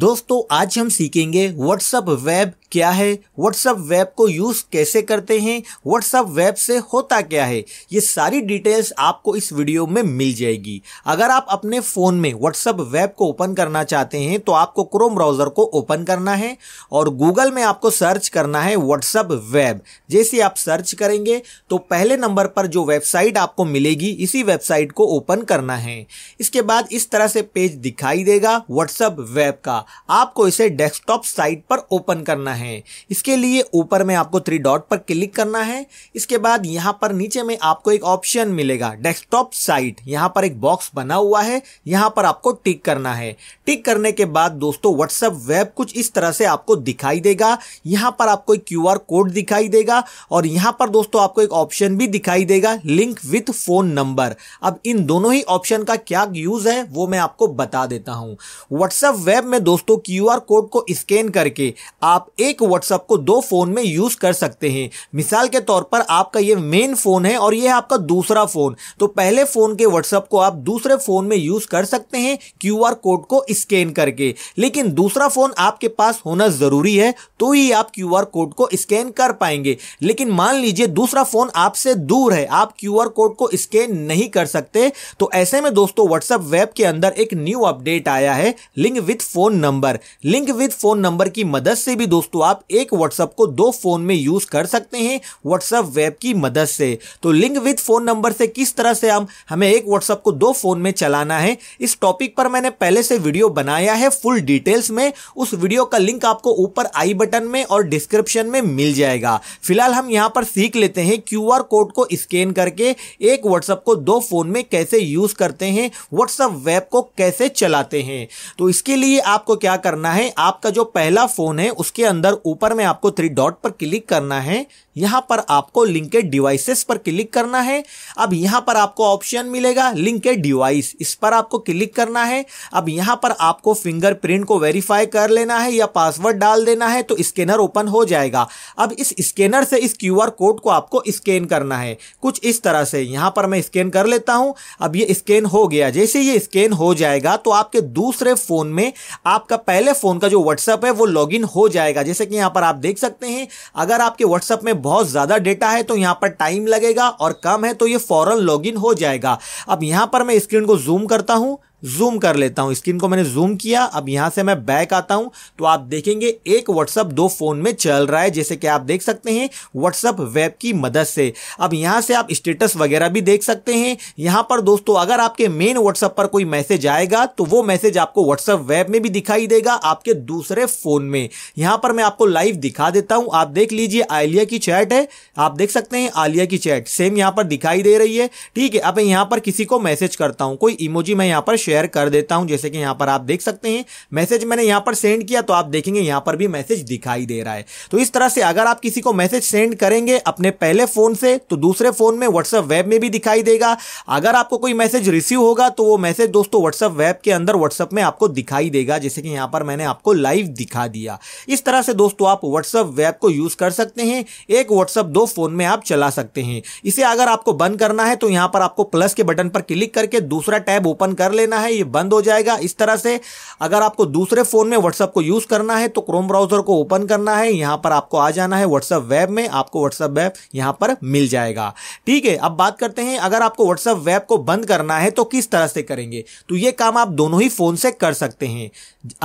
दोस्तों आज हम सीखेंगे व्हाट्सअप वेब क्या है व्हाट्सअप वेब को यूज़ कैसे करते हैं व्हाट्सअप वेब से होता क्या है ये सारी डिटेल्स आपको इस वीडियो में मिल जाएगी अगर आप अपने फ़ोन में व्हाट्सअप वेब को ओपन करना चाहते हैं तो आपको क्रोम ब्राउज़र को ओपन करना है और गूगल में आपको सर्च करना है व्हाट्सअप वेब जैसे आप सर्च करेंगे तो पहले नंबर पर जो वेबसाइट आपको मिलेगी इसी वेबसाइट को ओपन करना है इसके बाद इस तरह से पेज दिखाई देगा व्हाट्सअप वेब का आपको इसे डेस्कटॉप साइट पर ओपन करना है इसके लिए ऊपर में आपको थ्री डॉट पर क्लिक करना है इसके बाद यहाँ पर नीचे में आपको एक ऑप्शन मिलेगा डेस्कटॉप साइट यहाँ पर एक बॉक्स बना हुआ है यहाँ पर आपको टिक करना है टिक करने के बाद दोस्तों व्हाट्सएप वेब कुछ इस तरह से आपको दिखाई देगा यहाँ पर आपको एक क्यू कोड दिखाई देगा और यहाँ पर दोस्तों आपको एक ऑप्शन भी दिखाई देगा लिंक विथ फोन नंबर अब इन दोनों ही ऑप्शन का क्या यूज है वो मैं आपको बता देता हूँ व्हाट्सएप वेब में दोस्तों क्यूआर कोड को स्कैन करके आप एक व्हाट्सअप को दो फ़ोन में यूज़ कर सकते हैं मिसाल के तौर पर आपका ये मेन फ़ोन है और ये है आपका दूसरा फ़ोन तो पहले फ़ोन के व्हाट्सअप को आप दूसरे फ़ोन में यूज़ कर सकते हैं क्यू कोड को स्कैन करके लेकिन दूसरा फ़ोन आपके पास होना ज़रूरी है तो ही आप क्यू कोड को स्कैन कर पाएंगे लेकिन मान लीजिए दूसरा फ़ोन आपसे दूर है आप क्यू कोड को स्कैन नहीं कर सकते तो ऐसे में दोस्तों व्हाट्सअप वेब के अंदर एक न्यू अपडेट आया है link with phone number link with phone number की मदद से भी दोस्तों आप एक व्हाट्सएप को दो फोन में यूज कर सकते हैं व्हाट्सएप वेब की मदद से तो लिंक विद फोन नंबर से किस तरह से हम हमें एक व्हाट्सएप को दो फोन में चलाना है इस टॉपिक पर मैंने पहले से वीडियो बनाया है फुल डिटेल्स में उस वीडियो का लिंक आपको ऊपर आई बटन में और डिस्क्रिप्शन में मिल जाएगा फिलहाल हम यहाँ पर सीख लेते हैं क्यू कोड को स्कैन करके एक व्हाट्सएप को दो फोन में कैसे यूज करते हैं व्हाट्सएप वेब को कैसे चलाते हैं तो इसके लिए आपको आपको क्या करना है आपका जो पहला फोन है उसके अंदर ऊपर में आपको थ्री डॉट पर क्लिक करना है यहाँ पर आपको लिंकेड डिवाइसेस पर क्लिक करना है अब यहाँ पर आपको ऑप्शन मिलेगा लिंकेड डिवाइस इस पर आपको क्लिक करना है अब यहाँ पर आपको फिंगरप्रिंट को वेरीफाई कर लेना है या पासवर्ड डाल देना है तो स्कैनर ओपन हो जाएगा अब इस स्कैनर से इस क्यूआर कोड को आपको स्कैन करना है कुछ इस तरह से यहाँ पर मैं स्कैन कर लेता हूँ अब ये स्कैन हो गया जैसे ये स्कैन हो जाएगा तो आपके दूसरे फ़ोन में आपका पहले फ़ोन का जो व्हाट्सएप है वो लॉग हो जाएगा जैसे कि यहाँ पर आप देख सकते हैं अगर आपके व्हाट्सएप में बहुत ज़्यादा डेटा है तो यहां पर टाइम लगेगा और कम है तो ये फॉरन लॉग हो जाएगा अब यहां पर मैं स्क्रीन को जूम करता हूं जूम कर लेता हूं स्क्रीन को मैंने जूम किया अब यहां से मैं बैक आता हूं तो आप देखेंगे एक व्हाट्सअप दो फोन में चल रहा है जैसे कि आप देख सकते हैं व्हाट्सअप वेब की मदद से अब यहां से आप स्टेटस वगैरह भी देख सकते हैं यहां पर दोस्तों अगर आपके मेन व्हाट्सअप पर कोई मैसेज आएगा तो वो मैसेज आपको व्हाट्सअप वेब में भी दिखाई देगा आपके दूसरे फोन में यहां पर मैं आपको लाइव दिखा देता हूं आप देख लीजिए आलिया की चैट है आप देख सकते हैं आलिया की चैट सेम यहां पर दिखाई दे रही है ठीक है अब यहां पर किसी को मैसेज करता हूं कोई इमोजी मैं यहां पर शेयर शेयर कर देता हूं जैसे कि यहां पर आप देख सकते हैं मैसेज मैंने यहां पर सेंड किया तो आप देखेंगे यहां पर भी मैसेज दिखाई दे रहा है तो इस तरह से अगर आप किसी को मैसेज सेंड करेंगे अपने पहले फोन से तो दूसरे फोन में व्हाट्सएप वेब में भी दिखाई देगा अगर आपको कोई मैसेज रिसीव होगा तो वो मैसेज दोस्तों व्हाट्सएप वेब के अंदर व्हाट्सएप में आपको दिखाई देगा जैसे कि यहां पर मैंने आपको लाइव दिखा दिया इस तरह से दोस्तों आप व्हाट्सएप वेब को यूज कर सकते हैं एक व्हाट्सएप दो फोन में आप चला सकते हैं इसे अगर आपको बंद करना है तो यहां पर आपको प्लस के बटन पर क्लिक करके दूसरा टैब ओपन कर लेना करना है ये बंद हो जाएगा इस तरह से अगर आपको दूसरे फ़ोन में व्हाट्सएप को यूज़ करना है तो क्रोम ब्राउज़र को ओपन करना है यहां पर आपको आ जाना है व्हाट्सएप वेब में आपको व्हाट्सएप वेब यहां पर मिल जाएगा ठीक है अब बात करते हैं अगर आपको व्हाट्सएप वेब को बंद करना है तो किस तरह से करेंगे तो ये काम आप दोनों ही फ़ोन से कर सकते हैं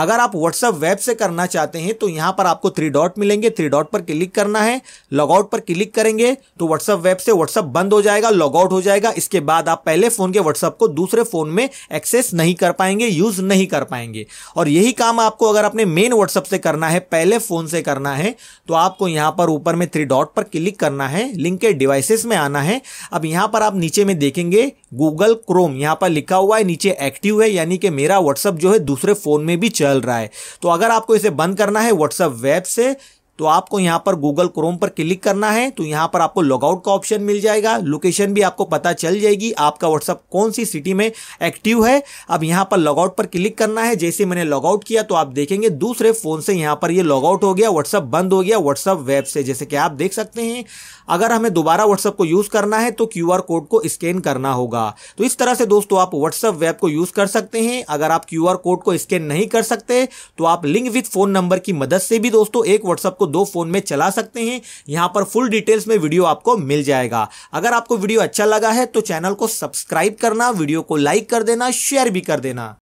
अगर आप व्हाट्सएप वेब से करना चाहते हैं तो यहां पर आपको थ्री डॉट मिलेंगे थ्री डॉट पर क्लिक करना है लॉगआउट पर क्लिक करेंगे तो व्हाट्सएप वेब से व्हाट्सएप बंद हो जाएगा लॉगआउट हो जाएगा इसके बाद आप पहले फ़ोन के व्हाट्सएप को दूसरे फ़ोन में एक्सेस एक्सेस नहीं कर पाएंगे यूज नहीं कर पाएंगे और यही काम आपको अगर अपने मेन व्हाट्सएप से करना है पहले फोन से करना है तो आपको यहां पर ऊपर में थ्री डॉट पर क्लिक करना है लिंक के डिवाइसेस में आना है अब यहां पर आप नीचे में देखेंगे गूगल क्रोम यहां पर लिखा हुआ है नीचे एक्टिव है यानी कि मेरा व्हाट्सएप जो है दूसरे फोन में भी चल रहा है तो अगर आपको इसे बंद करना है व्हाट्सएप वेब से तो आपको यहाँ पर गूगल क्रोम पर क्लिक करना है तो यहाँ पर आपको लॉगआउट का ऑप्शन मिल जाएगा लोकेशन भी आपको पता चल जाएगी आपका व्हाट्सअप कौन सी सिटी में एक्टिव है अब यहाँ पर लॉगआउट पर क्लिक करना है जैसे मैंने लॉगआउट किया तो आप देखेंगे दूसरे फोन से यहाँ पर ये लॉगआउट हो गया व्हाट्सअप बंद हो गया व्हाट्सअप वेब से जैसे कि आप देख सकते हैं अगर हमें दोबारा व्हाट्सअप को यूज करना है तो क्यू कोड को स्कैन करना होगा तो इस तरह से दोस्तों आप व्हाट्सअप वेब को यूज कर सकते हैं अगर आप क्यू कोड को स्कैन नहीं कर सकते तो आप लिंक विथ फोन नंबर की मदद से भी दोस्तों एक व्हाट्सअप को दो फ़ोन में चला सकते हैं यहां पर फुल डिटेल्स में वीडियो आपको मिल जाएगा अगर आपको वीडियो अच्छा लगा है तो चैनल को सब्सक्राइब करना वीडियो को लाइक कर देना शेयर भी कर देना